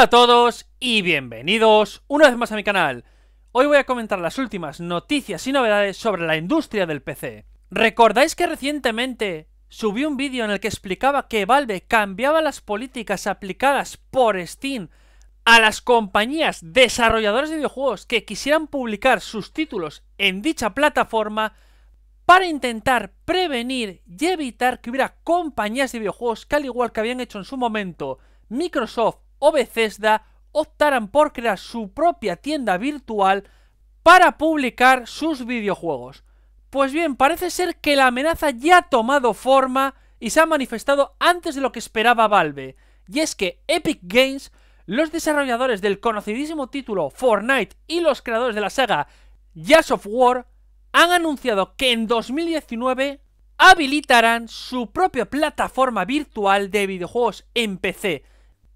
Hola a todos y bienvenidos una vez más a mi canal. Hoy voy a comentar las últimas noticias y novedades sobre la industria del PC. ¿Recordáis que recientemente subí un vídeo en el que explicaba que Valve cambiaba las políticas aplicadas por Steam a las compañías desarrolladoras de videojuegos que quisieran publicar sus títulos en dicha plataforma para intentar prevenir y evitar que hubiera compañías de videojuegos que al igual que habían hecho en su momento Microsoft o Bethesda optaran por crear su propia tienda virtual para publicar sus videojuegos. Pues bien, parece ser que la amenaza ya ha tomado forma y se ha manifestado antes de lo que esperaba Valve. Y es que Epic Games, los desarrolladores del conocidísimo título Fortnite y los creadores de la saga Jazz of War, han anunciado que en 2019 habilitarán su propia plataforma virtual de videojuegos en PC,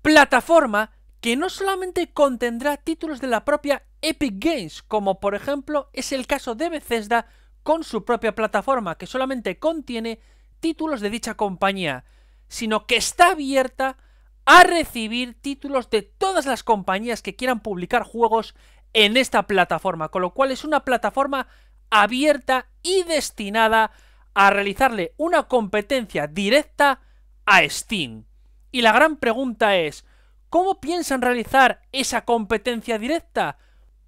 plataforma que no solamente contendrá títulos de la propia Epic Games, como por ejemplo es el caso de Bethesda con su propia plataforma, que solamente contiene títulos de dicha compañía, sino que está abierta a recibir títulos de todas las compañías que quieran publicar juegos en esta plataforma, con lo cual es una plataforma abierta y destinada a realizarle una competencia directa a Steam. Y la gran pregunta es, ¿cómo piensan realizar esa competencia directa?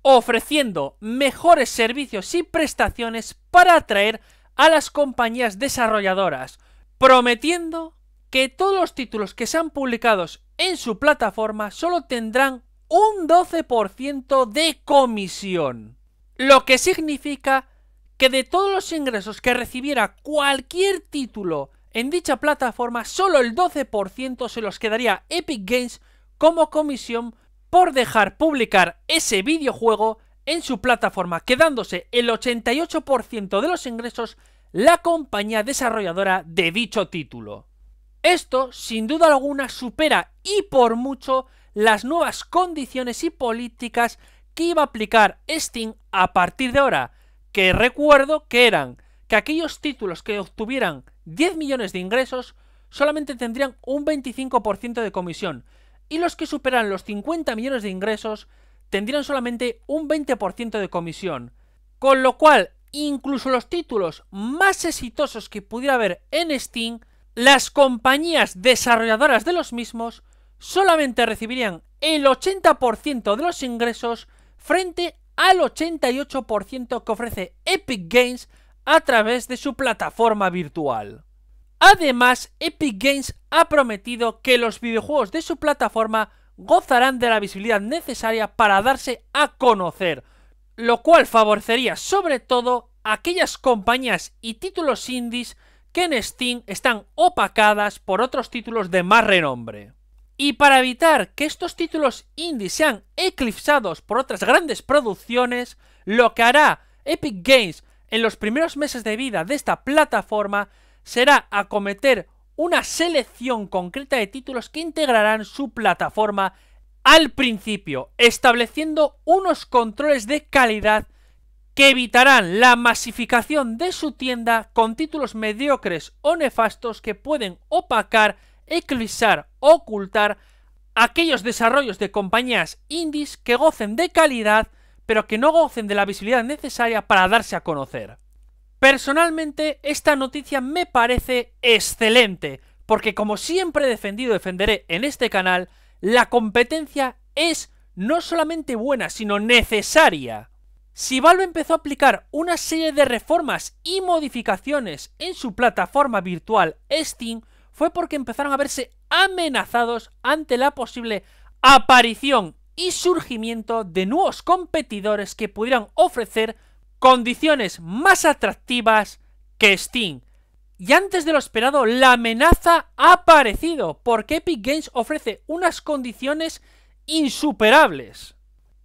Ofreciendo mejores servicios y prestaciones para atraer a las compañías desarrolladoras, prometiendo que todos los títulos que sean publicados en su plataforma solo tendrán un 12% de comisión. Lo que significa que de todos los ingresos que recibiera cualquier título en dicha plataforma solo el 12% se los quedaría Epic Games como comisión por dejar publicar ese videojuego en su plataforma, quedándose el 88% de los ingresos la compañía desarrolladora de dicho título. Esto, sin duda alguna, supera y por mucho las nuevas condiciones y políticas que iba a aplicar Steam a partir de ahora, que recuerdo que eran que aquellos títulos que obtuvieran 10 millones de ingresos, solamente tendrían un 25% de comisión, y los que superan los 50 millones de ingresos tendrían solamente un 20% de comisión. Con lo cual, incluso los títulos más exitosos que pudiera haber en Steam, las compañías desarrolladoras de los mismos solamente recibirían el 80% de los ingresos frente al 88% que ofrece Epic Games a través de su plataforma virtual. Además, Epic Games ha prometido que los videojuegos de su plataforma gozarán de la visibilidad necesaria para darse a conocer, lo cual favorecería sobre todo aquellas compañías y títulos indies que en Steam están opacadas por otros títulos de más renombre. Y para evitar que estos títulos indies sean eclipsados por otras grandes producciones, lo que hará Epic Games en los primeros meses de vida de esta plataforma será acometer una selección concreta de títulos que integrarán su plataforma al principio, estableciendo unos controles de calidad que evitarán la masificación de su tienda con títulos mediocres o nefastos que pueden opacar, eclipsar, ocultar aquellos desarrollos de compañías indies que gocen de calidad pero que no gocen de la visibilidad necesaria para darse a conocer. Personalmente, esta noticia me parece excelente, porque como siempre he defendido y defenderé en este canal, la competencia es no solamente buena, sino necesaria. Si Valve empezó a aplicar una serie de reformas y modificaciones en su plataforma virtual Steam, fue porque empezaron a verse amenazados ante la posible aparición y surgimiento de nuevos competidores que pudieran ofrecer condiciones más atractivas que Steam. Y antes de lo esperado, la amenaza ha aparecido, porque Epic Games ofrece unas condiciones insuperables.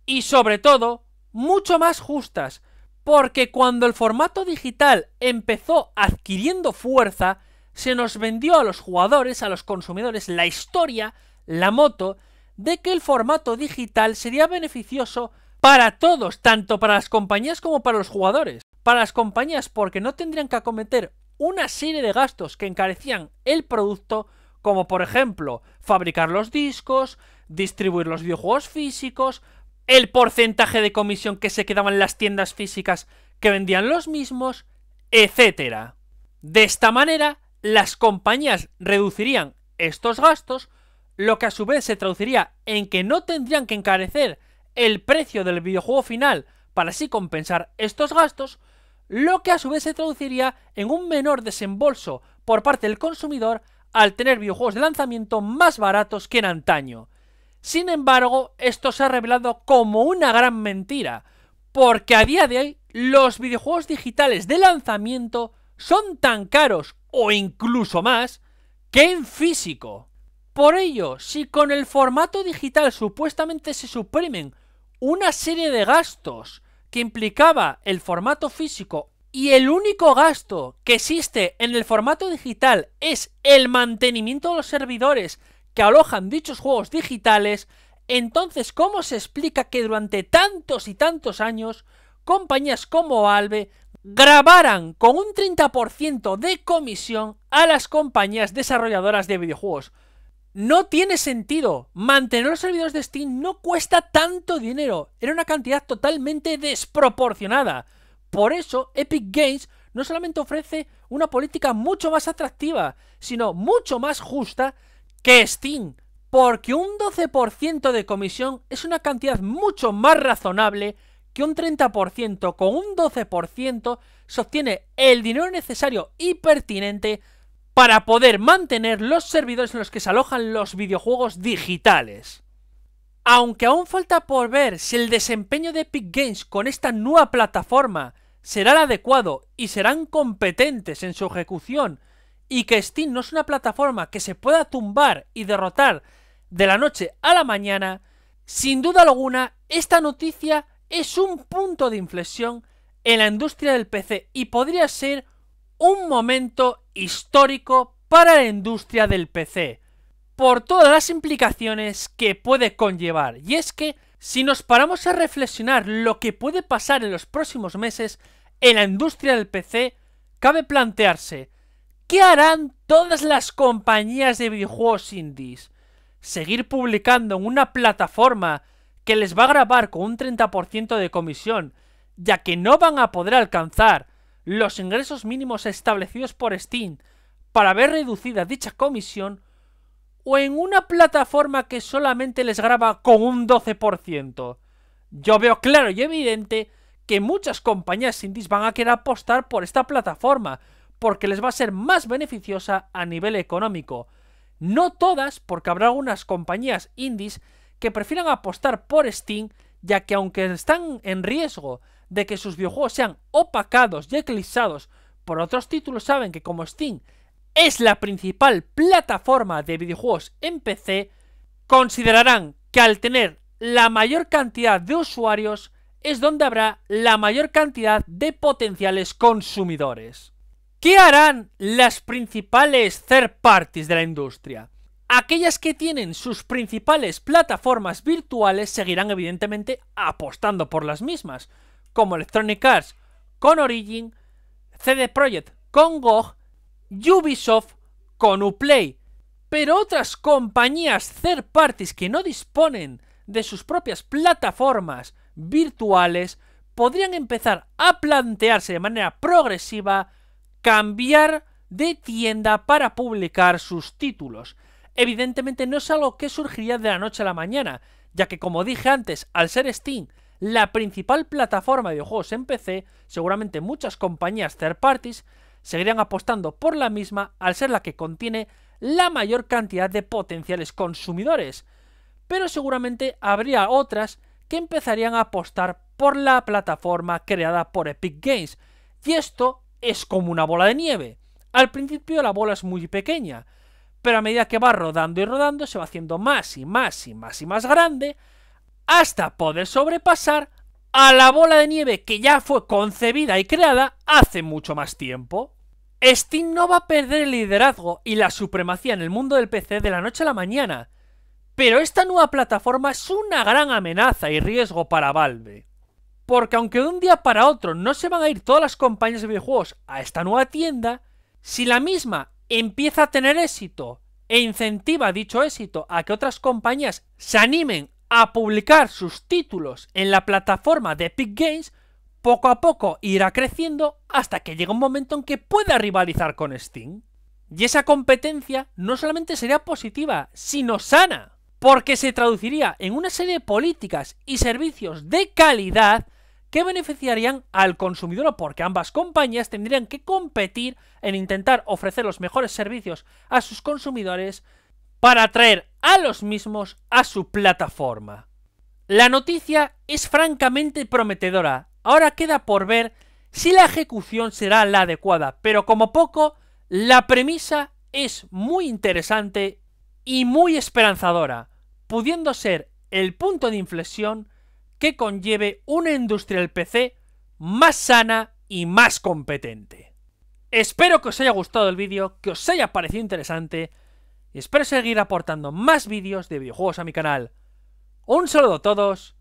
Y sobre todo, mucho más justas, porque cuando el formato digital empezó adquiriendo fuerza, se nos vendió a los jugadores, a los consumidores, la historia, la moto de que el formato digital sería beneficioso para todos, tanto para las compañías como para los jugadores. Para las compañías porque no tendrían que acometer una serie de gastos que encarecían el producto, como por ejemplo fabricar los discos, distribuir los videojuegos físicos, el porcentaje de comisión que se quedaban las tiendas físicas que vendían los mismos, etc. De esta manera, las compañías reducirían estos gastos, lo que a su vez se traduciría en que no tendrían que encarecer el precio del videojuego final para así compensar estos gastos, lo que a su vez se traduciría en un menor desembolso por parte del consumidor al tener videojuegos de lanzamiento más baratos que en antaño. Sin embargo, esto se ha revelado como una gran mentira, porque a día de hoy los videojuegos digitales de lanzamiento son tan caros o incluso más que en físico. Por ello, si con el formato digital supuestamente se suprimen una serie de gastos que implicaba el formato físico y el único gasto que existe en el formato digital es el mantenimiento de los servidores que alojan dichos juegos digitales, entonces ¿cómo se explica que durante tantos y tantos años compañías como Valve grabaran con un 30% de comisión a las compañías desarrolladoras de videojuegos? No tiene sentido. Mantener los servidores de Steam no cuesta tanto dinero. Era una cantidad totalmente desproporcionada. Por eso, Epic Games no solamente ofrece una política mucho más atractiva, sino mucho más justa que Steam. Porque un 12% de comisión es una cantidad mucho más razonable que un 30%. Con un 12% se obtiene el dinero necesario y pertinente para poder mantener los servidores en los que se alojan los videojuegos digitales. Aunque aún falta por ver si el desempeño de Epic Games con esta nueva plataforma será el adecuado y serán competentes en su ejecución y que Steam no es una plataforma que se pueda tumbar y derrotar de la noche a la mañana, sin duda alguna esta noticia es un punto de inflexión en la industria del PC y podría ser un momento histórico para la industria del PC, por todas las implicaciones que puede conllevar. Y es que, si nos paramos a reflexionar lo que puede pasar en los próximos meses en la industria del PC, cabe plantearse, ¿qué harán todas las compañías de videojuegos indies? ¿Seguir publicando en una plataforma que les va a grabar con un 30% de comisión, ya que no van a poder alcanzar los ingresos mínimos establecidos por Steam para ver reducida dicha comisión o en una plataforma que solamente les graba con un 12%. Yo veo claro y evidente que muchas compañías indies van a querer apostar por esta plataforma, porque les va a ser más beneficiosa a nivel económico. No todas, porque habrá algunas compañías indies que prefieran apostar por Steam, ya que aunque están en riesgo de que sus videojuegos sean opacados y eclipsados por otros títulos, saben que como Steam es la principal plataforma de videojuegos en PC, considerarán que al tener la mayor cantidad de usuarios es donde habrá la mayor cantidad de potenciales consumidores. ¿Qué harán las principales third parties de la industria? Aquellas que tienen sus principales plataformas virtuales seguirán evidentemente apostando por las mismas, como Electronic Arts con Origin, CD Projekt con GOG, Ubisoft con Uplay. Pero otras compañías third parties que no disponen de sus propias plataformas virtuales podrían empezar a plantearse de manera progresiva cambiar de tienda para publicar sus títulos. Evidentemente no es algo que surgiría de la noche a la mañana, ya que como dije antes, al ser Steam la principal plataforma de videojuegos en PC, seguramente muchas compañías third parties seguirían apostando por la misma al ser la que contiene la mayor cantidad de potenciales consumidores, pero seguramente habría otras que empezarían a apostar por la plataforma creada por Epic Games, y esto es como una bola de nieve. Al principio la bola es muy pequeña, pero a medida que va rodando y rodando se va haciendo más y más y más y más grande, hasta poder sobrepasar a la bola de nieve que ya fue concebida y creada hace mucho más tiempo. Steam no va a perder el liderazgo y la supremacía en el mundo del PC de la noche a la mañana, pero esta nueva plataforma es una gran amenaza y riesgo para Valve. Porque aunque de un día para otro no se van a ir todas las compañías de videojuegos a esta nueva tienda, si la misma empieza a tener éxito e incentiva dicho éxito a que otras compañías se animen a publicar sus títulos en la plataforma de Epic Games, poco a poco irá creciendo hasta que llegue un momento en que pueda rivalizar con Steam. Y esa competencia no solamente sería positiva, sino sana, porque se traduciría en una serie de políticas y servicios de calidad que beneficiarían al consumidor porque ambas compañías tendrían que competir en intentar ofrecer los mejores servicios a sus consumidores para atraer a los mismos a su plataforma. La noticia es francamente prometedora, ahora queda por ver si la ejecución será la adecuada, pero como poco, la premisa es muy interesante y muy esperanzadora, pudiendo ser el punto de inflexión que conlleve una industria del PC más sana y más competente. Espero que os haya gustado el vídeo, que os haya parecido interesante, y espero seguir aportando más vídeos de videojuegos a mi canal. Un saludo a todos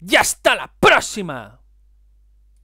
y hasta la próxima.